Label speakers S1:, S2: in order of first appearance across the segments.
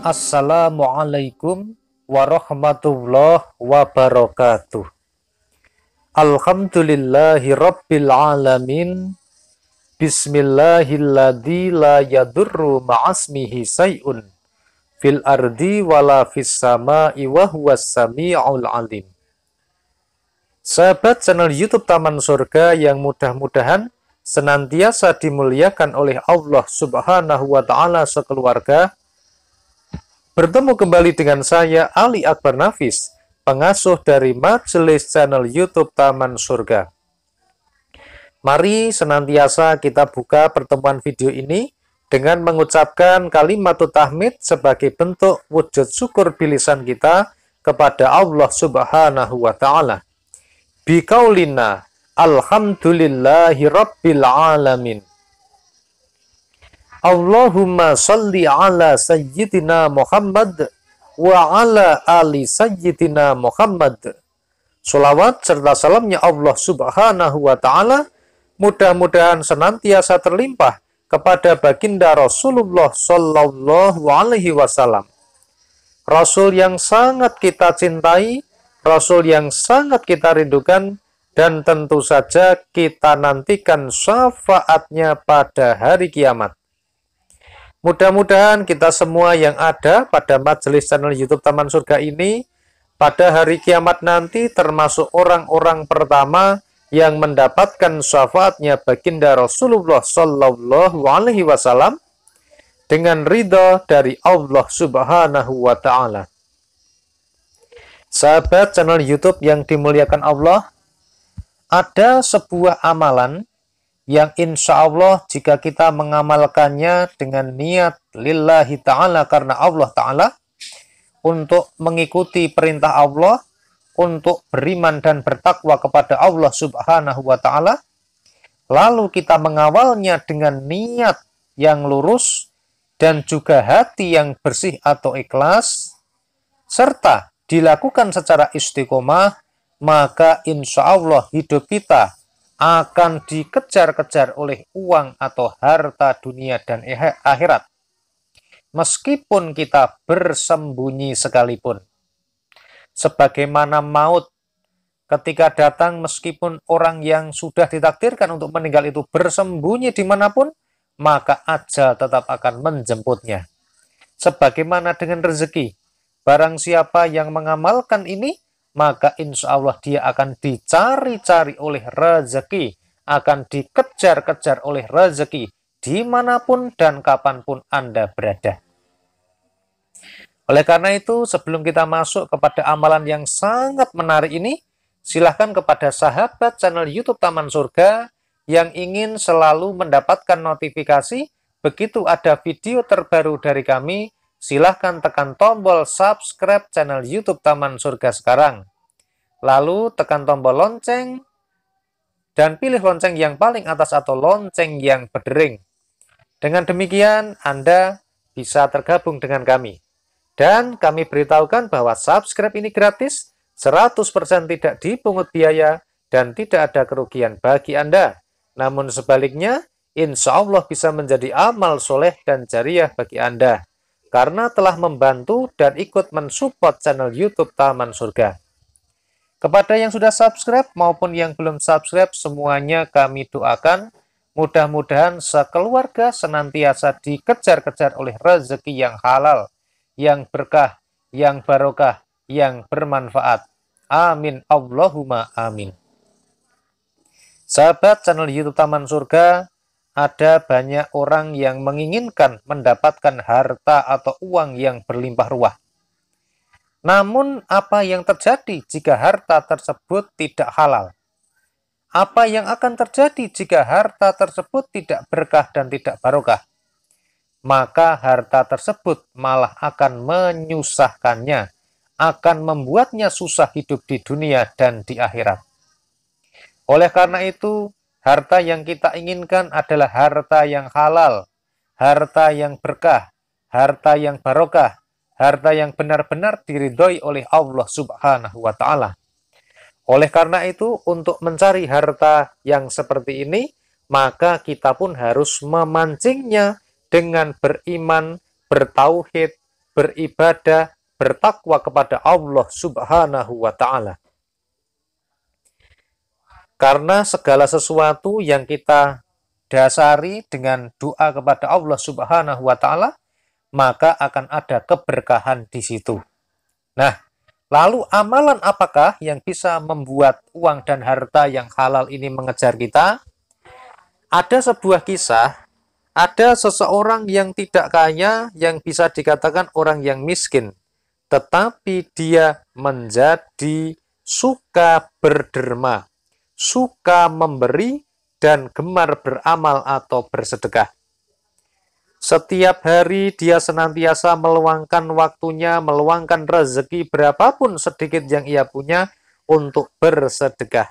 S1: Assalamualaikum warahmatullahi wabarakatuh. Alhamdulillahi rabbil alamin. Bismillahilladzi la yadurru ma'asmihi say'un fil ardi wala fis sama'i wa huwa sami'ul alim. Sahabat channel YouTube Taman Surga yang mudah-mudahan senantiasa dimuliakan oleh Allah Subhanahu wa taala sekeluarga bertemu kembali dengan saya Ali Akbar Nafis, pengasuh dari Majelis Channel YouTube Taman Surga. Mari senantiasa kita buka pertemuan video ini dengan mengucapkan kalimat tahmid sebagai bentuk wujud syukur bilisan kita kepada Allah Subhanahu wa taala. Bikaulina, alhamdulillahi rabbil alamin. Allahumma salli ala sayyidina Muhammad wa ala ali sayyidina Muhammad. Salawat serta salamnya Allah subhanahu wa ta'ala mudah-mudahan senantiasa terlimpah kepada baginda Rasulullah sallallahu Alaihi Wasallam. Rasul yang sangat kita cintai, Rasul yang sangat kita rindukan, dan tentu saja kita nantikan syafaatnya pada hari kiamat. Mudah-mudahan kita semua yang ada pada majelis channel YouTube Taman Surga ini pada hari kiamat nanti termasuk orang-orang pertama yang mendapatkan syafaatnya baginda Rasulullah Shallallahu Alaihi Wasallam dengan ridho dari Allah Subhanahu Wa Taala. Sahabat channel YouTube yang dimuliakan Allah, ada sebuah amalan yang insya Allah jika kita mengamalkannya dengan niat lillahi ta'ala karena Allah ta'ala untuk mengikuti perintah Allah untuk beriman dan bertakwa kepada Allah subhanahu wa ta'ala lalu kita mengawalnya dengan niat yang lurus dan juga hati yang bersih atau ikhlas serta dilakukan secara istiqomah maka insya Allah hidup kita akan dikejar-kejar oleh uang atau harta dunia dan eh, akhirat. Meskipun kita bersembunyi sekalipun. Sebagaimana maut ketika datang meskipun orang yang sudah ditakdirkan untuk meninggal itu bersembunyi dimanapun, maka ajal tetap akan menjemputnya. Sebagaimana dengan rezeki, barang siapa yang mengamalkan ini, maka insya Allah dia akan dicari-cari oleh rezeki, akan dikejar-kejar oleh rezeki dimanapun dan kapanpun Anda berada. Oleh karena itu, sebelum kita masuk kepada amalan yang sangat menarik ini, silahkan kepada sahabat channel YouTube Taman Surga yang ingin selalu mendapatkan notifikasi begitu ada video terbaru dari kami, silahkan tekan tombol subscribe channel YouTube Taman Surga sekarang. Lalu tekan tombol lonceng dan pilih lonceng yang paling atas atau lonceng yang berdering. Dengan demikian, Anda bisa tergabung dengan kami. Dan kami beritahukan bahwa subscribe ini gratis, 100% tidak dipungut biaya, dan tidak ada kerugian bagi Anda. Namun sebaliknya, insya Allah bisa menjadi amal soleh dan jariah bagi Anda karena telah membantu dan ikut mensupport channel YouTube Taman Surga. Kepada yang sudah subscribe maupun yang belum subscribe, semuanya kami doakan mudah-mudahan sekeluarga senantiasa dikejar-kejar oleh rezeki yang halal, yang berkah, yang barokah, yang bermanfaat. Amin. Allahumma amin. Sahabat channel YouTube Taman Surga, ada banyak orang yang menginginkan mendapatkan harta atau uang yang berlimpah ruah. Namun, apa yang terjadi jika harta tersebut tidak halal? Apa yang akan terjadi jika harta tersebut tidak berkah dan tidak barokah? Maka harta tersebut malah akan menyusahkannya, akan membuatnya susah hidup di dunia dan di akhirat. Oleh karena itu, Harta yang kita inginkan adalah harta yang halal, harta yang berkah, harta yang barokah, harta yang benar-benar diridhoi oleh Allah Subhanahu wa taala. Oleh karena itu, untuk mencari harta yang seperti ini, maka kita pun harus memancingnya dengan beriman, bertauhid, beribadah, bertakwa kepada Allah Subhanahu wa taala. Karena segala sesuatu yang kita dasari dengan doa kepada Allah Subhanahu wa taala, maka akan ada keberkahan di situ. Nah, lalu amalan apakah yang bisa membuat uang dan harta yang halal ini mengejar kita? Ada sebuah kisah, ada seseorang yang tidak kaya yang bisa dikatakan orang yang miskin, tetapi dia menjadi suka berderma suka memberi, dan gemar beramal atau bersedekah. Setiap hari dia senantiasa meluangkan waktunya, meluangkan rezeki berapapun sedikit yang ia punya untuk bersedekah.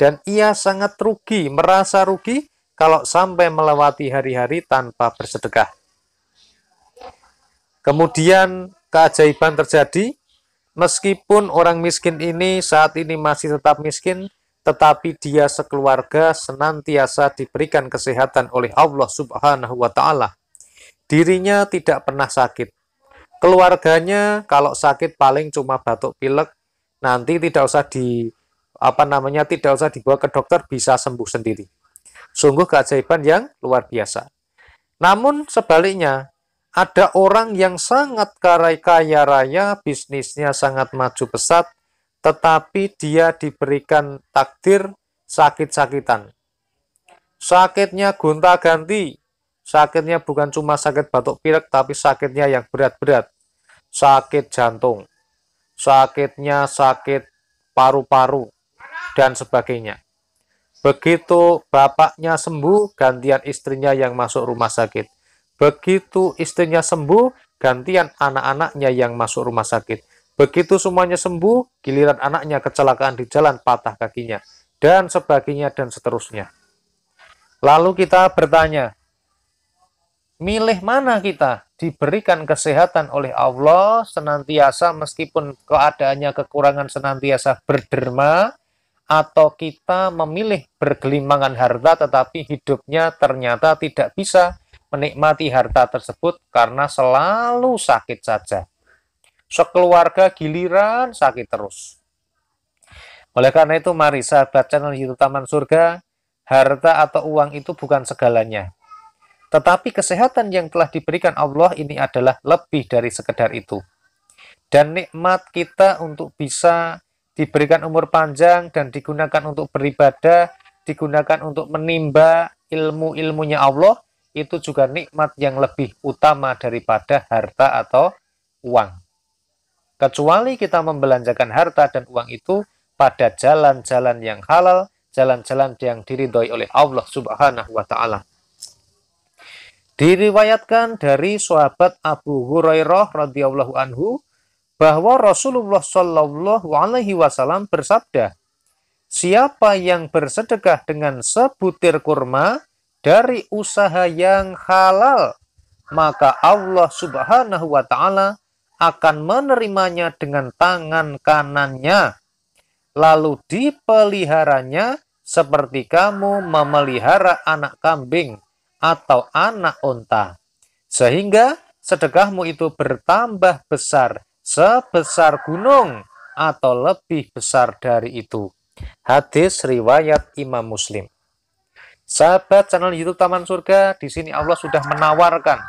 S1: Dan ia sangat rugi, merasa rugi kalau sampai melewati hari-hari tanpa bersedekah. Kemudian keajaiban terjadi, meskipun orang miskin ini saat ini masih tetap miskin, tetapi dia sekeluarga senantiasa diberikan kesehatan oleh Allah Subhanahu wa taala. Dirinya tidak pernah sakit. Keluarganya kalau sakit paling cuma batuk pilek, nanti tidak usah di apa namanya tidak usah dibawa ke dokter bisa sembuh sendiri. Sungguh keajaiban yang luar biasa. Namun sebaliknya, ada orang yang sangat kaya raya, bisnisnya sangat maju pesat, tetapi dia diberikan takdir sakit-sakitan. Sakitnya gonta-ganti, sakitnya bukan cuma sakit batuk pilek, tapi sakitnya yang berat-berat. Sakit jantung, sakitnya sakit paru-paru, dan sebagainya. Begitu bapaknya sembuh, gantian istrinya yang masuk rumah sakit. Begitu istrinya sembuh, gantian anak-anaknya yang masuk rumah sakit. Begitu semuanya sembuh, giliran anaknya kecelakaan di jalan patah kakinya, dan sebagainya dan seterusnya. Lalu kita bertanya, milih mana kita diberikan kesehatan oleh Allah senantiasa meskipun keadaannya kekurangan senantiasa berderma atau kita memilih bergelimangan harta tetapi hidupnya ternyata tidak bisa menikmati harta tersebut karena selalu sakit saja sekeluarga giliran sakit terus. Oleh karena itu, mari sahabat channel YouTube Taman Surga, harta atau uang itu bukan segalanya. Tetapi kesehatan yang telah diberikan Allah ini adalah lebih dari sekedar itu. Dan nikmat kita untuk bisa diberikan umur panjang dan digunakan untuk beribadah, digunakan untuk menimba ilmu-ilmunya Allah, itu juga nikmat yang lebih utama daripada harta atau uang kecuali kita membelanjakan harta dan uang itu pada jalan-jalan yang halal, jalan-jalan yang diridhoi oleh Allah Subhanahu wa taala. Diriwayatkan dari sahabat Abu Hurairah radhiyallahu anhu bahwa Rasulullah Shallallahu alaihi wasallam bersabda, "Siapa yang bersedekah dengan sebutir kurma dari usaha yang halal, maka Allah Subhanahu wa taala akan menerimanya dengan tangan kanannya, lalu dipeliharanya seperti kamu memelihara anak kambing atau anak unta. Sehingga sedekahmu itu bertambah besar sebesar gunung atau lebih besar dari itu. Hadis riwayat Imam Muslim. Sahabat channel YouTube Taman Surga, di sini Allah sudah menawarkan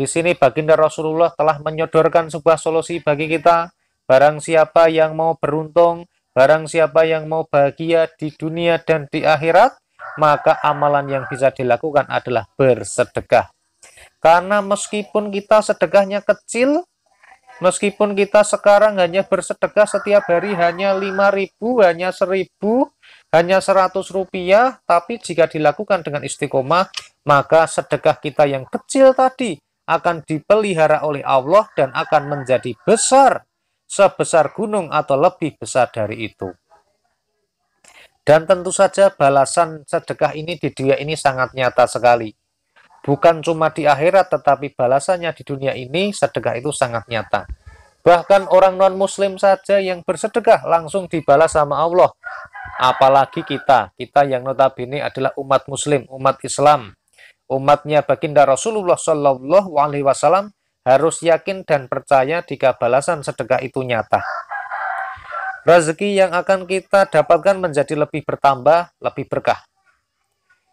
S1: di sini baginda Rasulullah telah menyodorkan sebuah solusi bagi kita. Barang siapa yang mau beruntung, barang siapa yang mau bahagia di dunia dan di akhirat, maka amalan yang bisa dilakukan adalah bersedekah. Karena meskipun kita sedekahnya kecil, meskipun kita sekarang hanya bersedekah setiap hari hanya 5000, hanya seribu, hanya 100 rupiah, tapi jika dilakukan dengan istiqomah, maka sedekah kita yang kecil tadi akan dipelihara oleh Allah dan akan menjadi besar sebesar gunung atau lebih besar dari itu. Dan tentu saja balasan sedekah ini di dunia ini sangat nyata sekali. Bukan cuma di akhirat tetapi balasannya di dunia ini sedekah itu sangat nyata. Bahkan orang non-muslim saja yang bersedekah langsung dibalas sama Allah. Apalagi kita, kita yang notabene adalah umat muslim, umat Islam, umatnya baginda Rasulullah Shallallahu Alaihi Wasallam harus yakin dan percaya jika balasan sedekah itu nyata. Rezeki yang akan kita dapatkan menjadi lebih bertambah, lebih berkah.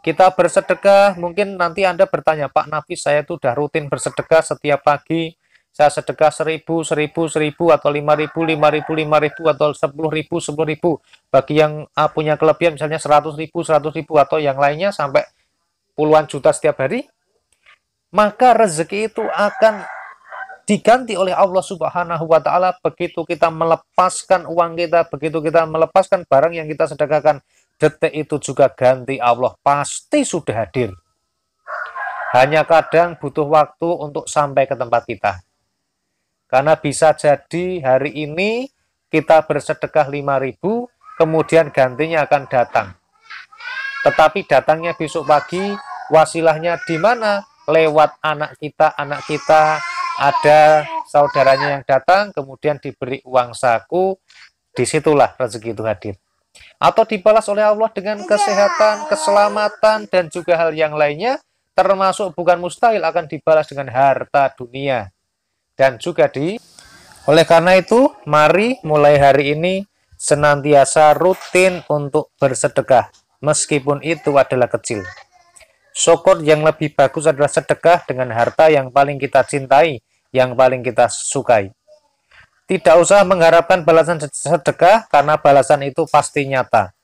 S1: Kita bersedekah, mungkin nanti Anda bertanya, Pak Nafis, saya itu sudah rutin bersedekah setiap pagi, saya sedekah seribu, seribu, seribu, atau lima ribu, lima ribu, lima ribu, atau sepuluh ribu, sepuluh ribu. Bagi yang ah, punya kelebihan misalnya seratus ribu, seratus ribu, atau yang lainnya sampai puluhan juta setiap hari, maka rezeki itu akan diganti oleh Allah Subhanahu wa taala begitu kita melepaskan uang kita, begitu kita melepaskan barang yang kita sedekahkan, detik itu juga ganti Allah pasti sudah hadir. Hanya kadang butuh waktu untuk sampai ke tempat kita. Karena bisa jadi hari ini kita bersedekah 5000, kemudian gantinya akan datang. Tetapi datangnya besok pagi, wasilahnya di mana? Lewat anak kita, anak kita ada saudaranya yang datang, kemudian diberi uang saku, disitulah rezeki itu hadir. Atau dibalas oleh Allah dengan iya. kesehatan, keselamatan, dan juga hal yang lainnya, termasuk bukan mustahil akan dibalas dengan harta dunia. Dan juga di... Oleh karena itu, mari mulai hari ini senantiasa rutin untuk bersedekah meskipun itu adalah kecil. Syukur yang lebih bagus adalah sedekah dengan harta yang paling kita cintai, yang paling kita sukai. Tidak usah mengharapkan balasan sedekah karena balasan itu pasti nyata.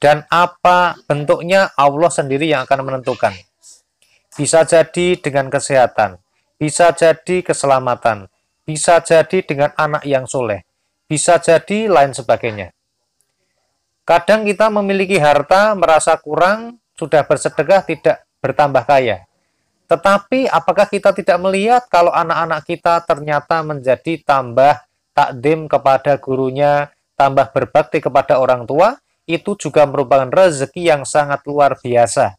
S1: Dan apa bentuknya Allah sendiri yang akan menentukan. Bisa jadi dengan kesehatan, bisa jadi keselamatan, bisa jadi dengan anak yang soleh, bisa jadi lain sebagainya. Kadang kita memiliki harta, merasa kurang, sudah bersedekah, tidak bertambah kaya. Tetapi apakah kita tidak melihat kalau anak-anak kita ternyata menjadi tambah takdim kepada gurunya, tambah berbakti kepada orang tua, itu juga merupakan rezeki yang sangat luar biasa.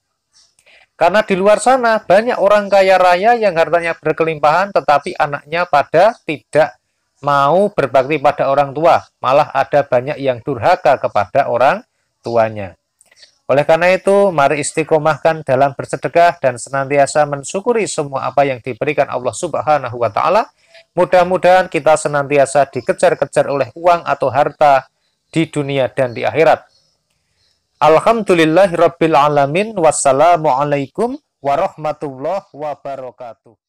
S1: Karena di luar sana banyak orang kaya raya yang hartanya berkelimpahan tetapi anaknya pada tidak mau berbakti pada orang tua, malah ada banyak yang durhaka kepada orang tuanya. Oleh karena itu, mari istiqomahkan dalam bersedekah dan senantiasa mensyukuri semua apa yang diberikan Allah Subhanahu wa taala. Mudah-mudahan kita senantiasa dikejar-kejar oleh uang atau harta di dunia dan di akhirat. Alhamdulillahirrabbilalamin. Wassalamualaikum warahmatullahi wabarakatuh.